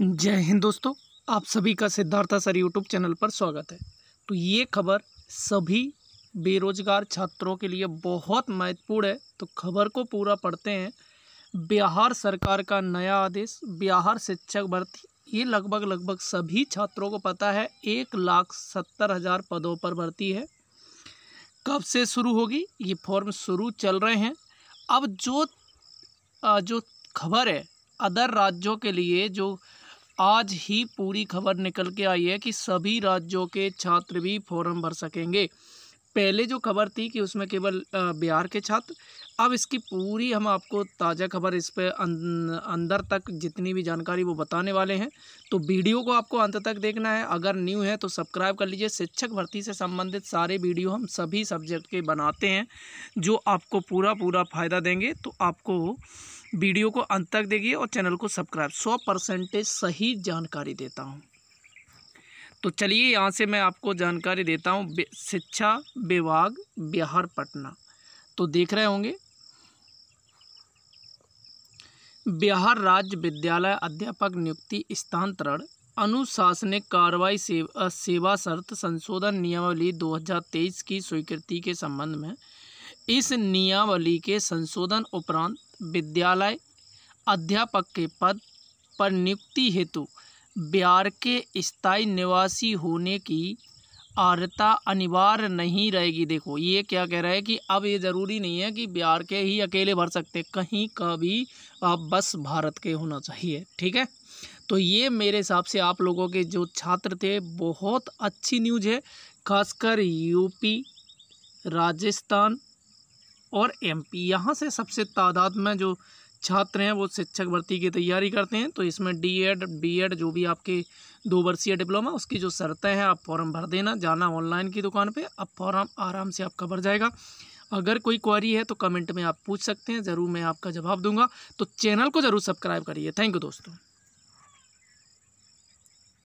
जय हिंद दोस्तों आप सभी का सिद्धार्था सर यूट्यूब चैनल पर स्वागत है तो ये खबर सभी बेरोजगार छात्रों के लिए बहुत महत्वपूर्ण है तो खबर को पूरा पढ़ते हैं बिहार सरकार का नया आदेश बिहार शिक्षक भर्ती ये लगभग लगभग सभी छात्रों को पता है एक लाख सत्तर हज़ार पदों पर भर्ती है कब से शुरू होगी ये फॉर्म शुरू चल रहे हैं अब जो जो खबर है अदर राज्यों के लिए जो आज ही पूरी खबर निकल के आई है कि सभी राज्यों के छात्र भी फॉर्म भर सकेंगे पहले जो खबर थी कि उसमें केवल बिहार के छात्र अब इसकी पूरी हम आपको ताज़ा खबर इस पर अं, अंदर तक जितनी भी जानकारी वो बताने वाले हैं तो वीडियो को आपको अंत तक देखना है अगर न्यू है तो सब्सक्राइब कर लीजिए शिक्षक भर्ती से संबंधित सारे वीडियो हम सभी सब्जेक्ट के बनाते हैं जो आपको पूरा पूरा फ़ायदा देंगे तो आपको वीडियो को अंत तक देखिए और चैनल को सब्सक्राइब सौ परसेंटेज सही जानकारी देता हूँ तो चलिए यहाँ से मैं आपको जानकारी देता हूँ शिक्षा विभाग बिहार पटना तो देख रहे होंगे बिहार राज्य विद्यालय अध्यापक नियुक्ति स्थानांतरण अनुशासनिक कार्रवाई सेवा सेवा शर्त संशोधन नियमावली 2023 की स्वीकृति के संबंध में इस नियमावली के संशोधन उपरांत विद्यालय अध्यापक के पद पर नियुक्ति हेतु बिहार के स्थायी निवासी होने की आर्ता अनिवार्य नहीं रहेगी देखो ये क्या कह रहा है कि अब ये ज़रूरी नहीं है कि बिहार के ही अकेले भर सकते कहीं का भी आप बस भारत के होना चाहिए ठीक है तो ये मेरे हिसाब से आप लोगों के जो छात्र थे बहुत अच्छी न्यूज़ है खासकर यूपी राजस्थान और एमपी यहाँ से सबसे तादाद में जो छात्र हैं वो शिक्षक भर्ती की तैयारी करते हैं तो इसमें डी एड बी एड जो भी आपके दो वर्षीय डिप्लोमा उसकी जो शर्तें हैं आप फॉर्म भर देना जाना ऑनलाइन की दुकान पे अब फॉर्म आराम से आपका भर जाएगा अगर कोई क्वारी है तो कमेंट में आप पूछ सकते हैं ज़रूर मैं आपका जवाब दूंगा तो चैनल को ज़रूर सब्सक्राइब करिए थैंक यू दोस्तों